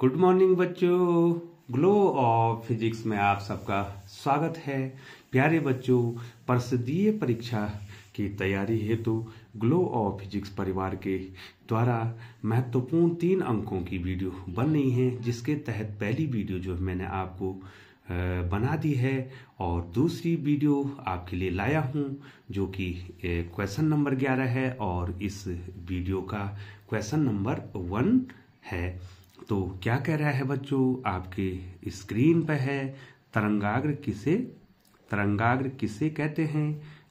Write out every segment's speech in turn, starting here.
Good morning बच्चों glow of physics में आप सबका स्वागत है प्यारे बच्चों पर्षदीय परीक्षा की तैयारी हेतु तो ग्लो ऑफ फिजिक्स परिवार के द्वारा महत्वपूर्ण तीन अंकों की वीडियो बन रही है जिसके तहत पहली वीडियो जो मैंने आपको बना दी है और दूसरी वीडियो आपके लिए लाया हूं जो कि क्वेश्चन नंबर ग्यारह है और इस वीडियो का क्वेश्चन नंबर वन है तो क्या कह रहा है बच्चों आपके स्क्रीन पर है तरंगाग्र किसे तरंगाग्र किसे कहते हैं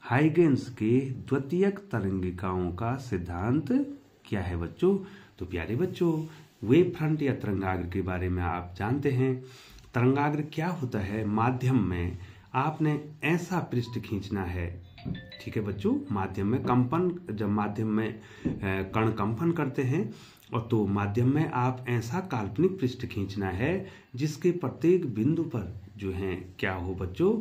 हाइगेंस के द्वितीयक तरंगिकाओं का सिद्धांत क्या है बच्चों तो प्यारे बच्चों वे फ्रंट या तरंगाग्र के बारे में आप जानते हैं तरंगाग्र क्या होता है माध्यम में आपने ऐसा पृष्ठ खींचना है ठीक है बच्चों माध्यम में कंपन जब माध्यम में कण कंपन करते हैं और तो माध्यम में आप ऐसा काल्पनिक पृष्ठ खींचना है जिसके प्रत्येक बिंदु पर जो है क्या हो बच्चों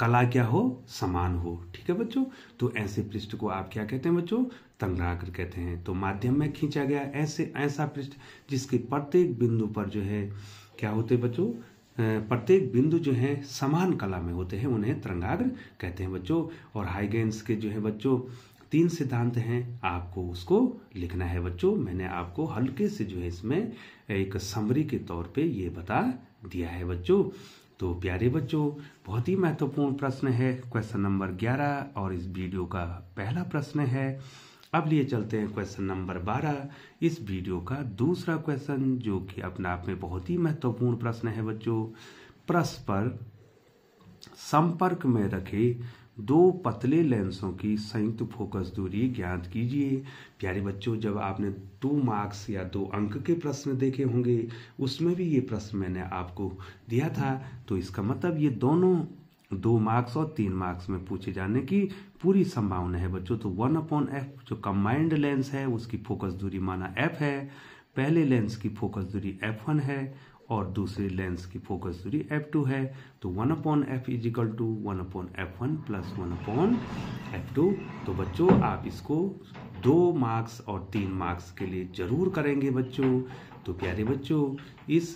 कला क्या हो समान हो ठीक है बच्चों तो ऐसे पृष्ठ को आप क्या कहते हैं बच्चों तंग्राकर कहते हैं तो माध्यम में खींचा गया ऐसे ऐसा पृष्ठ जिसके प्रत्येक बिंदु पर जो है क्या होते बच्चों प्रत्येक बिंदु जो है समान कला में होते हैं उन्हें तरंगाग्र कहते हैं बच्चों और हाइगेंस के जो है बच्चों तीन सिद्धांत हैं आपको उसको लिखना है बच्चों मैंने आपको हल्के से जो है इसमें एक समरी के तौर पे ये बता दिया है बच्चों तो प्यारे बच्चों बहुत ही महत्वपूर्ण प्रश्न है क्वेश्चन नंबर ग्यारह और इस वीडियो का पहला प्रश्न है अब लिए चलते हैं क्वेश्चन नंबर बारह इस वीडियो का दूसरा क्वेश्चन जो कि अपने आप में बहुत ही महत्वपूर्ण प्रश्न है बच्चों परस्पर संपर्क में रखे दो पतले लेंसों की संयुक्त फोकस दूरी ज्ञात कीजिए प्यारे बच्चों जब आपने दो मार्क्स या दो अंक के प्रश्न देखे होंगे उसमें भी ये प्रश्न मैंने आपको दिया था तो इसका मतलब ये दोनों दो मार्क्स और तीन मार्क्स में पूछे जाने की पूरी संभावना है बच्चों तो वन अपॉन एफ जो कम्बाइंड लेंस है उसकी फोकस दूरी माना एफ है पहले लेंस की फोकस दूरी एफ वन है और दूसरे लेंस की फोकस दूरी एफ टू है तो one upon F is equal to one upon F one plus one upon F two तो बच्चों आप इसको दो मार्क्स और तीन मार्क्स के लिए जरूर करेंगे बच्चों तो प्यारे बच्चों इस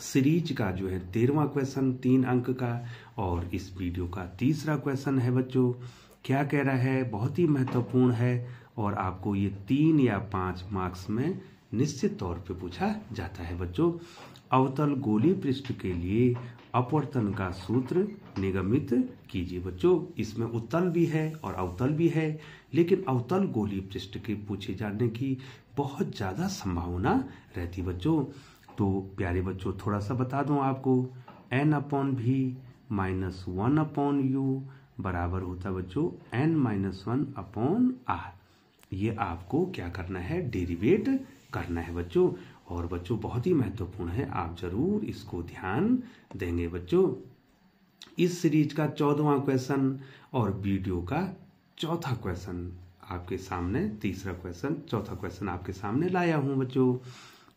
सीरीज का जो है तेरवा क्वेश्चन तीन अंक का और इस वीडियो का तीसरा क्वेश्चन है बच्चों क्या कह रहा है बहुत ही महत्वपूर्ण है और आपको ये तीन या पांच मार्क्स में निश्चित तौर पे पूछा जाता है बच्चों अवतल गोली पृष्ठ के लिए अपवर्तन का सूत्र निगमित कीजिए बच्चों इसमें उत्तल भी है और अवतल भी है लेकिन अवतल गोली पृष्ठ के पूछे जाने की बहुत ज़्यादा संभावना रहती बच्चों तो प्यारे बच्चों थोड़ा सा बता दूं आपको N upon V minus one upon U बराबर होता है बच्चों N minus one upon R ये आपको क्या करना है डेरिवेट करना है बच्चों और बच्चों बहुत ही महत्वपूर्ण है आप जरूर इसको ध्यान देंगे बच्चों इस सीरीज का चौदवा क्वेश्चन और वीडियो का चौथा क्वेश्चन आपके सामने तीसरा क्वेश्चन चौथा क्वेश्चन आपके सामने लाया हूं बच्चों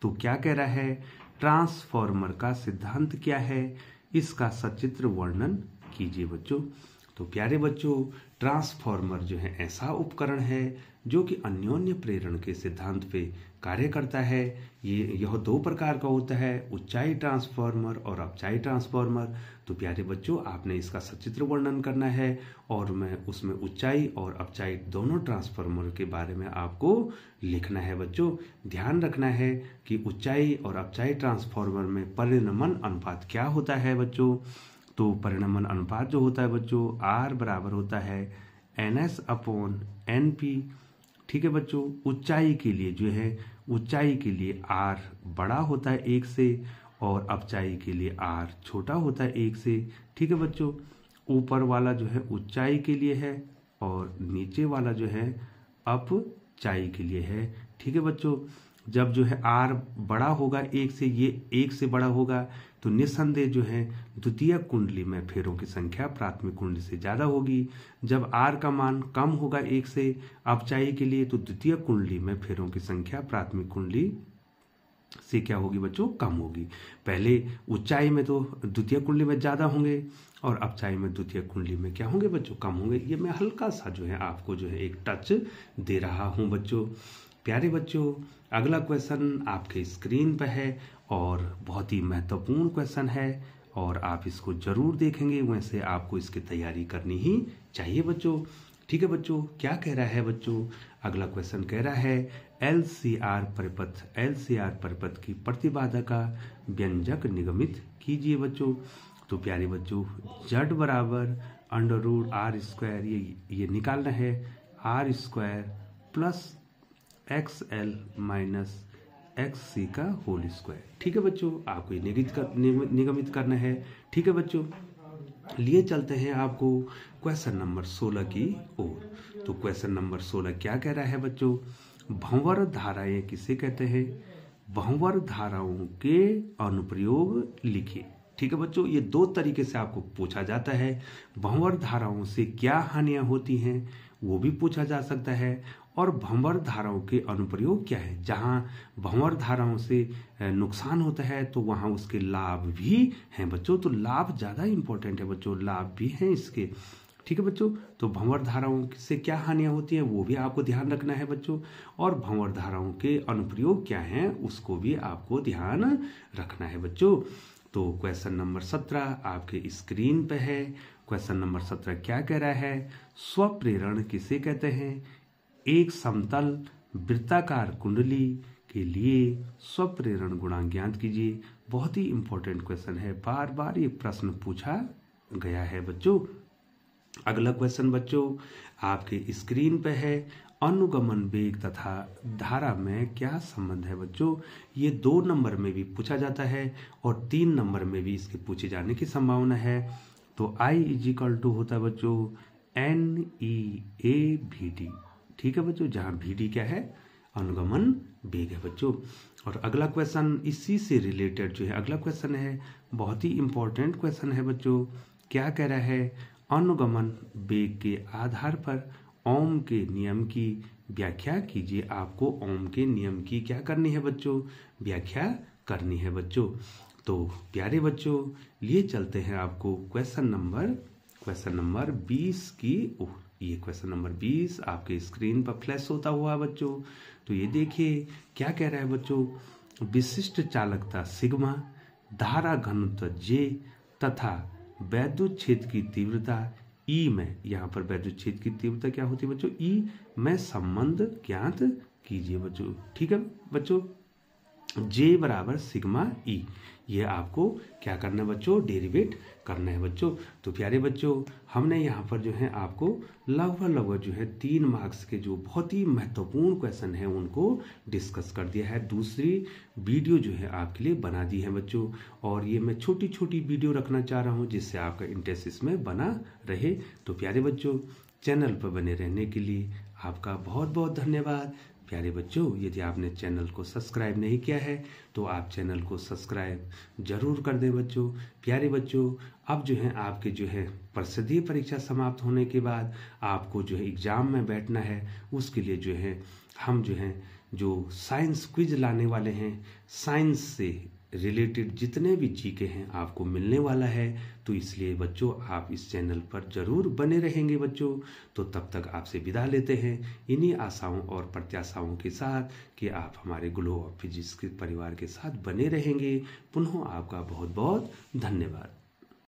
तो क्या कह रहा है ट्रांसफॉर्मर का सिद्धांत क्या है इसका सचित्र वर्णन कीजिए बच्चों तो प्यारे बच्चों ट्रांसफार्मर जो है ऐसा उपकरण है जो कि अन्योन्य प्रेरण के सिद्धांत पे कार्य करता है ये यह दो प्रकार का होता है ऊंचाई ट्रांसफार्मर और अपचाई ट्रांसफार्मर तो प्यारे बच्चों आपने इसका सचित्र वर्णन करना है और मैं उसमें ऊंचाई और अपचाई दोनों ट्रांसफार्मर के बारे में आपको लिखना है बच्चों ध्यान रखना है कि ऊंचाई और अपचाई ट्रांसफार्मर में परिणमन अनुपात क्या होता है बच्चों तो परिणमन अनुपात जो होता है बच्चों आर बराबर होता है N S upon N P ठीक है बच्चों ऊंचाई के लिए जो है ऊंचाई के लिए आर बड़ा होता है एक से और अपचाई के लिए आर छोटा होता है एक से ठीक है बच्चों ऊपर वाला जो है ऊंचाई के लिए है और नीचे वाला जो है अपचाई के लिए है ठीक है बच्चों जब जो है आर बड़ा होगा एक से ये एक से बड़ा होगा तो निसंदेह जो है द्वितीय कुंडली में फेरों की संख्या प्राथमिक कुंडली से ज़्यादा होगी जब आर का मान कम होगा एक से अपचाई के लिए तो द्वितीय कुंडली में फेरों की संख्या प्राथमिक कुंडली से क्या होगी बच्चों कम होगी पहले ऊंचाई में तो द्वितीय कुंडली में ज़्यादा होंगे और अपचाई में द्वितीय कुंडली में क्या होंगे बच्चों कम होंगे ये मैं हल्का सा जो है आपको जो है एक टच दे रहा हूं बच्चों प्यारे बच्चों अगला क्वेश्चन आपके स्क्रीन पर है और बहुत ही महत्वपूर्ण क्वेश्चन है और आप इसको जरूर देखेंगे वैसे आपको इसकी तैयारी करनी ही चाहिए बच्चों ठीक है बच्चों क्या कह रहा है बच्चों अगला क्वेश्चन कह रहा है एल सी आर परिपथ एल सी आर परिपथ की प्रतिबाधा का व्यंजक निगमित कीजिए बच्चों तो प्यारे बच्चों जड बराबर अंडर रूड आर स्क्वायर ये ये निकालना है R square plus X L minus X C का होल स्क्वायर ठीक है बच्चों आपको ये निगमित कर निगमित करना है ठीक है बच्चों लिए चलते हैं आपको क्वेश्चन नंबर सोलह की ओर तो क्वेश्चन नंबर सोलह क्या कह रहा है बच्चों भंवर धाराएं किसे कहते हैं भंवर धाराओं के अनुप्रयोग लिखिए ठीक है बच्चों ये दो तरीके से आपको पूछा जाता है भंवर धाराओं से क्या हानियां होती हैं वो भी पूछा जा सकता है और भंवर धाराओं के अनुप्रयोग क्या है जहां भंवर धाराओं से नुकसान होता है तो वहां उसके लाभ भी हैं बच्चों तो लाभ ज़्यादा इंपॉर्टेंट है बच्चों लाभ भी हैं इसके ठीक है बच्चों तो भंवर धाराओं से क्या हानियां होती हैं वो भी आपको ध्यान रखना है बच्चों और भंवर धाराओं के अनुप्रयोग क्या हैं उसको भी आपको ध्यान रखना है बच्चों तो क्वेश्चन नंबर सत्रह आपके स्क्रीन पे है क्वेश्चन नंबर सत्रह क्या कह रहा है स्वप्रेरण किसे कहते हैं एक समतल वृत्ताकार कुंडली के लिए स्वप्रेरण गुणांक ज्ञात कीजिए बहुत ही इंपॉर्टेंट क्वेश्चन है बार बार ये प्रश्न पूछा गया है बच्चों अगला क्वेश्चन बच्चों आपके स्क्रीन पे है अनुगमन वेग तथा धारा में क्या संबंध है बच्चों ये दो नंबर में भी पूछा जाता है और तीन नंबर में भी इसके पूछे जाने की संभावना है तो आई इजिकल टू होता है बच्चों N E A B D ठीक है बच्चों जहां भी डी क्या है अनुगमन वेग है बच्चों और अगला क्वेश्चन इसी से रिलेटेड जो है अगला क्वेश्चन है बहुत ही इंपॉर्टेंट क्वेश्चन है बच्चों क्या कह रहा है अनुगमन वेग के आधार पर ओम के नियम की व्याख्या कीजिए आपको ओम के नियम की क्या करनी है बच्चों व्याख्या करनी है बच्चों तो प्यारे बच्चों लिए चलते हैं आपको क्वेश्चन नंबर क्वेश्चन नंबर बीस की ओर ये क्वेश्चन नंबर बीस आपके स्क्रीन पर फ्लैश होता हुआ बच्चों तो ये देखिए क्या कह रहा है बच्चों विशिष्ट चालकता सिग्मा धारा घनत्व जे तथा वैद्युत क्षेत्र की तीव्रता ई e में यहाँ पर वैद्युत क्षेत्र की तीव्रता क्या होती है बच्चों ई e में संबंध ज्ञात कीजिए बच्चों ठीक है बच्चों जे बराबर सिग्मा ई e। ये आपको क्या करना है बच्चों डेरिवेट करना है बच्चों तो प्यारे बच्चों हमने यहाँ पर जो है आपको लगभग लगभग जो है तीन मार्क्स के जो बहुत ही महत्वपूर्ण क्वेश्चन है उनको डिस्कस कर दिया है दूसरी वीडियो जो है आपके लिए बना दी है बच्चों और ये मैं छोटी छोटी वीडियो रखना चाह रहा हूँ जिससे आपका इंटरेस्ट इसमें बना रहे तो प्यारे बच्चों चैनल पर बने रहने के लिए आपका बहुत बहुत धन्यवाद प्यारे बच्चों यदि आपने चैनल को सब्सक्राइब नहीं किया है तो आप चैनल को सब्सक्राइब जरूर कर दें बच्चों प्यारे बच्चों अब जो है आपके जो है परिषदीय परीक्षा समाप्त होने के बाद आपको जो है एग्ज़ाम में बैठना है उसके लिए जो है हम जो है जो साइंस क्विज लाने वाले हैं साइंस से रिलेटेड जितने भी जीके हैं आपको मिलने वाला है तो इसलिए बच्चों आप इस चैनल पर ज़रूर बने रहेंगे बच्चों तो तब तक आपसे विदा लेते हैं इन्हीं आशाओं और प्रत्याशाओं के साथ कि आप हमारे ग्लो ऑफ फिजिक्स के परिवार के साथ बने रहेंगे पुनः आपका बहुत बहुत धन्यवाद